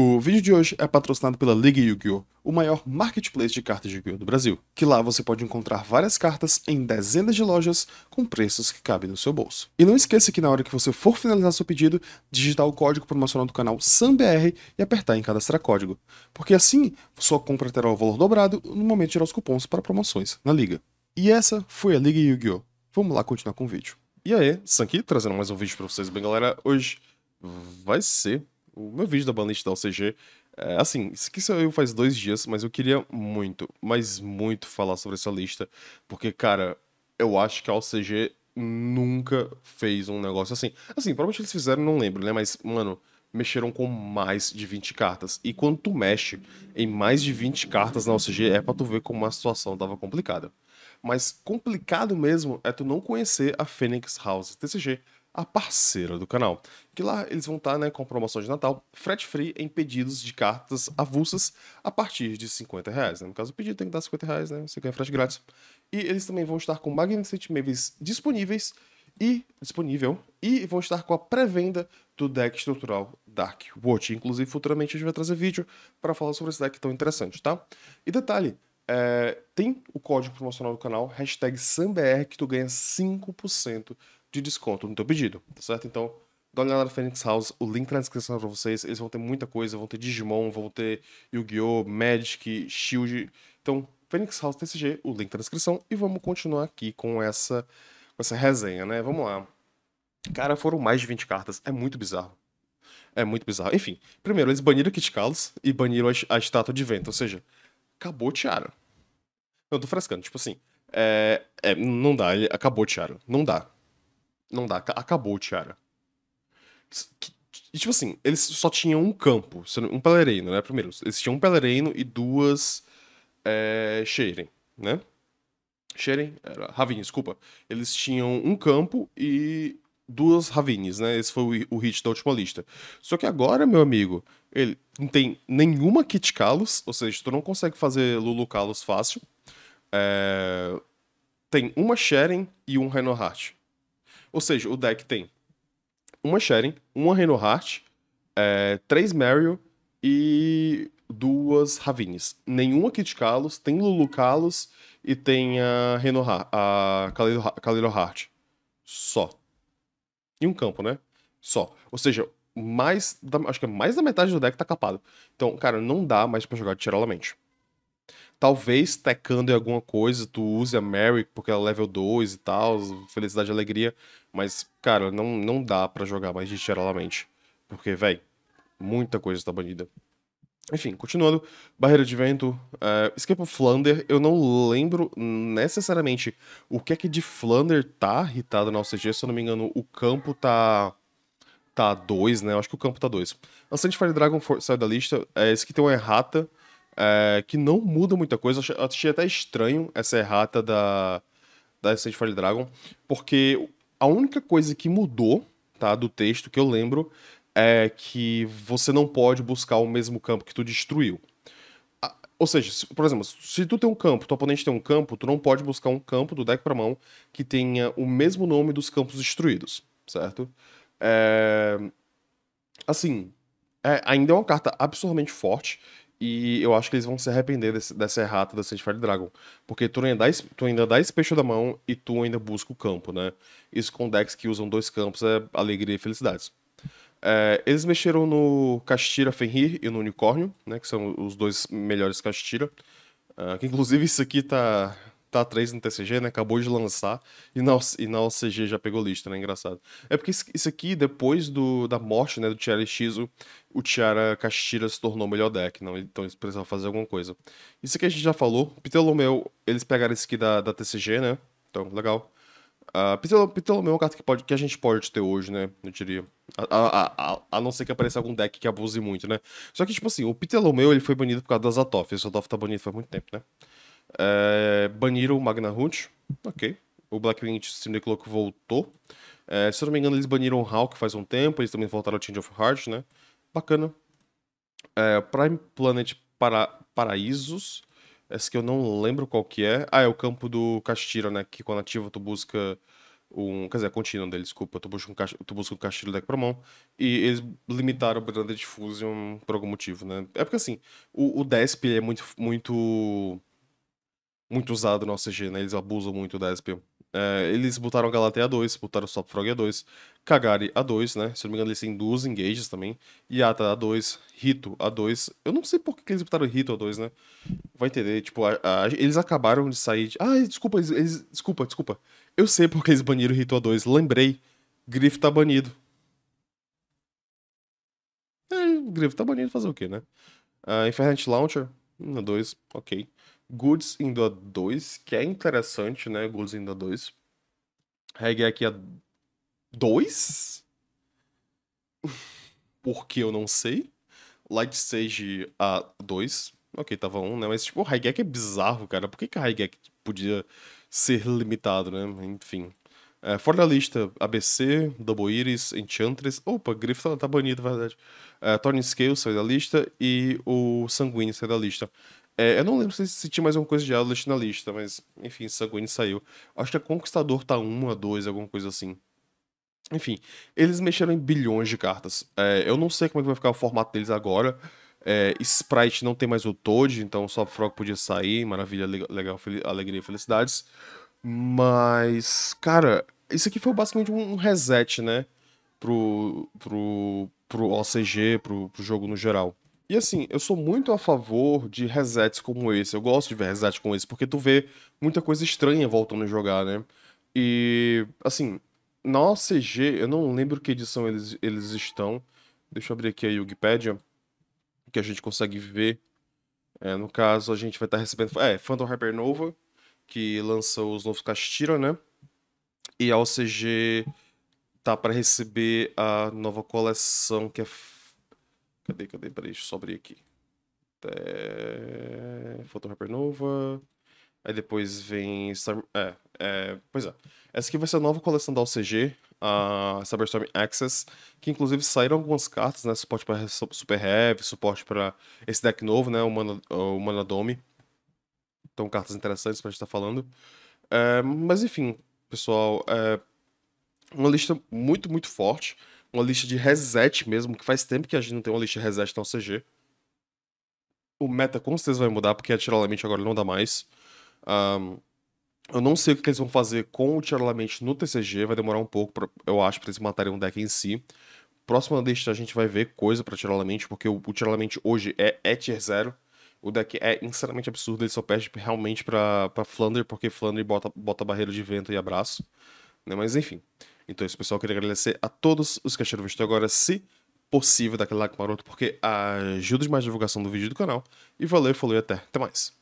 O vídeo de hoje é patrocinado pela Liga Yu-Gi-Oh!, o maior marketplace de cartas de Yu-Gi-Oh! do Brasil, que lá você pode encontrar várias cartas em dezenas de lojas com preços que cabem no seu bolso. E não esqueça que na hora que você for finalizar seu pedido, digitar o código promocional do canal SAMBR e apertar em cadastrar código, porque assim sua compra terá o valor dobrado no momento de tirar os cupons para promoções na Liga. E essa foi a Liga Yu-Gi-Oh! Vamos lá continuar com o vídeo. E aí, Sanki, trazendo mais um vídeo para vocês, bem galera, hoje vai ser o meu vídeo da banlist da OCG. É, eh, assim, que eu faz dois dias, mas eu queria muito, mas muito falar sobre essa lista. Porque, cara, eu acho que a OCG nunca fez um negócio assim. Assim, provavelmente eles fizeram, não lembro, né? Mas, mano, mexeram com mais de 20 cartas. E quando tu mexe em mais de 20 cartas na OCG, é pra tu ver como a situação tava complicada. Mas complicado mesmo é tu não conhecer a Phoenix House TCG a parceira do canal. Que lá eles vão estar tá, né, com promoção de Natal, frete free em pedidos de cartas avulsas a partir de 50 reais. Né? No caso, o pedido tem que dar 50 reais, né? Você ganha frete grátis. E eles também vão estar com Magnificent Mavis disponíveis e disponível e vão estar com a pré-venda do deck estrutural Dark Watch. Inclusive, futuramente a gente vai trazer vídeo para falar sobre esse deck tão interessante, tá? E detalhe, é, tem o código promocional do canal, hashtag SamBR, que tu ganha 5% de desconto no teu pedido, tá certo? Então, dá uma olhada na Phoenix House, o link tá na descrição pra vocês, eles vão ter muita coisa, vão ter Digimon, vão ter Yu-Gi-Oh!, Magic, Shield, então, Phoenix House TCG, o link tá na descrição, e vamos continuar aqui com essa, com essa resenha, né? Vamos lá. Cara, foram mais de 20 cartas, é muito bizarro. É muito bizarro. Enfim, primeiro, eles baniram Kit Kalos e baniram a, a estátua de vento, ou seja, acabou o Tiara. Não, tô frescando, tipo assim, é, é, não dá, ele acabou o Tiara, não dá. Não dá, acabou o Tiara. E, tipo assim, eles só tinham um campo, um Pelereino, né? Primeiro, eles tinham um Pelereino e duas é, Sheren, né? Sheren, era Ravine, desculpa. Eles tinham um campo e duas Ravines, né? Esse foi o, o hit da última lista. Só que agora, meu amigo, ele não tem nenhuma Kit Kalos, ou seja, tu não consegue fazer Lulu Kalos fácil. É... Tem uma Sheren e um Reinhardt. Ou seja, o deck tem uma Sharing, uma Renohart, é, três Meryl e duas Ravines. Nenhuma Kit Kalos, tem Lulu Kalos e tem a Renohart, a Kalero Hart. Só. E um campo, né? Só. Ou seja, mais da, acho que é mais da metade do deck tá capado. Então, cara, não dá mais para jogar de Tirolamente. Talvez tecando em alguma coisa, tu use a Mary, porque ela é level 2 e tal, felicidade e alegria. Mas, cara, não, não dá para jogar mais geralmente Porque, velho, muita coisa tá banida. Enfim, continuando, Barreira de Vento, uh, Escape of Flander, eu não lembro necessariamente o que é que de Flander tá irritado na OCG, se eu não me engano, o campo tá tá 2, né? Eu acho que o campo tá 2. Ancient Fire Dragon saiu da lista, é, esse aqui tem uma errata, é, que não muda muita coisa. Eu achei até estranho essa errata da, da Essence Fire Dragon, porque a única coisa que mudou tá, do texto que eu lembro é que você não pode buscar o mesmo campo que tu destruiu. Ou seja, se, por exemplo, se tu tem um campo, tu oponente tem um campo, tu não pode buscar um campo do deck para mão que tenha o mesmo nome dos campos destruídos, certo? É... Assim, é, ainda é uma carta absurdamente forte e eu acho que eles vão se arrepender desse, dessa errata da Sanctified Dragon. Porque tu ainda, dá, tu ainda dá esse peixe da mão e tu ainda busca o campo, né? Isso com decks que usam dois campos é alegria e felicidades. É, eles mexeram no Castira Fenrir e no Unicórnio, né? Que são os dois melhores Castira. Uh, ah, que inclusive isso aqui tá tá 3 no TCG, né? Acabou de lançar. E na, e na OCG já pegou lista, né? Engraçado. É porque isso aqui, depois do, da morte né, do Tiara Shizu, o Tiara Kashira se tornou o melhor deck. Não? Então eles precisavam fazer alguma coisa. Isso aqui a gente já falou. Pitelomeu, eles pegaram isso aqui da, da TCG, né? Então, legal. Uh, ah, Pitelomeu é uma carta que, pode, que a gente pode ter hoje, né? Eu diria. A, a, a, a, não ser que apareça algum deck que abuse muito, né? Só que, tipo assim, o Pitelomeu ele foi banido por causa das Zatoff. E o Zatoff tá banido faz muito tempo, né? É, baniram o Magna Hunt. Ok. O Blackwing Steam voltou. É, se eu não me engano, eles baniram o Hawk faz um tempo. Eles também voltaram ao Change of Heart, né? Bacana. É, Prime Planet para Paraísos. Essa que eu não lembro qual que é. Ah, é o campo do Castira, né? Que quando ativa tu busca um. Quer dizer, contínuo dele, desculpa. Tu busca um, cast... tu busca um Castira deck pra mão. E eles limitaram o Branded Fusion por algum motivo, né? É porque assim, o, o Desp é muito, muito muito usado no OCG, né? Eles abusam muito da SP. É, eles botaram Galatea A2, botaram Stop Frog A2, Kagari A2, né? Se eu não me engano, eles têm duas engages também. Yata A2, Rito A2. Eu não sei por que eles botaram Rito A2, né? Vai entender, tipo, a, a, eles acabaram de sair. De... Ah, desculpa, eles, eles, Desculpa, desculpa. Eu sei porque eles baniram Rito A2. Lembrei. Griff tá banido. É, o Griff tá banido fazer o quê, né? Uh, ah, Infernet Launcher, a 2, ok. Goods indo a 2, que é interessante, né? Goods indo a 2. Reg aqui a 2? Porque eu não sei. Light Sage a 2. Ok, tava 1, um, né? Mas, tipo, o Highgek é, é bizarro, cara. Por que, que a Highgek é podia ser limitado, né? Enfim. É, fora da lista, ABC, Double Iris, Enchantress. Opa, Griff tá, tá banido, verdade. É, Scale saiu da lista e o Sanguine saiu da lista. É, eu não lembro se tinha mais alguma coisa de Outlast na lista, mas enfim, Sanguine saiu. Acho que a Conquistador tá 1 a 2, alguma coisa assim. Enfim, eles mexeram em bilhões de cartas. É, eu não sei como é que vai ficar o formato deles agora. É, Sprite não tem mais o Toad, então só Frog podia sair. Maravilha, legal, alegria e felicidades. Mas, cara, isso aqui foi basicamente um reset, né? Pro, pro, pro OCG, pro, pro jogo no geral. E assim, eu sou muito a favor de resets como esse. Eu gosto de ver resets como esse, porque tu vê muita coisa estranha voltando a jogar, né? E, assim, na OCG, eu não lembro que edição eles, eles estão. Deixa eu abrir aqui a Wikipedia, que a gente consegue ver. É, no caso, a gente vai estar tá recebendo. É, Phantom Hypernova que lançou os novos Kashira, né? E a OCG tá para receber a nova coleção que é. Cadê, cadê? Peraí, deixa eu só abrir aqui. É... Photo Nova. Aí depois vem. Star... É, é, pois é. Essa aqui vai ser a nova coleção da OCG, a Cyberstorm Access, que inclusive saíram algumas cartas, né? Suporte para Super Heavy, suporte para esse deck novo, né? O, Mana, então, cartas interessantes pra gente estar tá falando. Ah, mas, enfim, pessoal, ah, uma lista muito, muito forte. Uma lista de reset mesmo, que faz tempo que a gente não tem uma lista de reset na OCG. O meta com certeza vai mudar, porque a Tiralamente agora não dá mais. Um, ah, eu não sei o que eles vão fazer com o Tiralamente no TCG, vai demorar um pouco, pra, eu acho, pra eles matarem um deck em si. Próxima lista a gente vai ver coisa pra Tiralamente, porque o, o hoje é, Etier é 0. O deck é sinceramente absurdo, ele só perde realmente pra, pra Flander, porque Flander bota, bota barreira de vento e abraço. Né? Mas enfim. Então é isso, pessoal. Queria agradecer a todos os que acharam o vídeo até agora. Se possível, daquele like maroto, porque ajuda demais a divulgação do vídeo do canal. E valeu, falou e até. Até mais.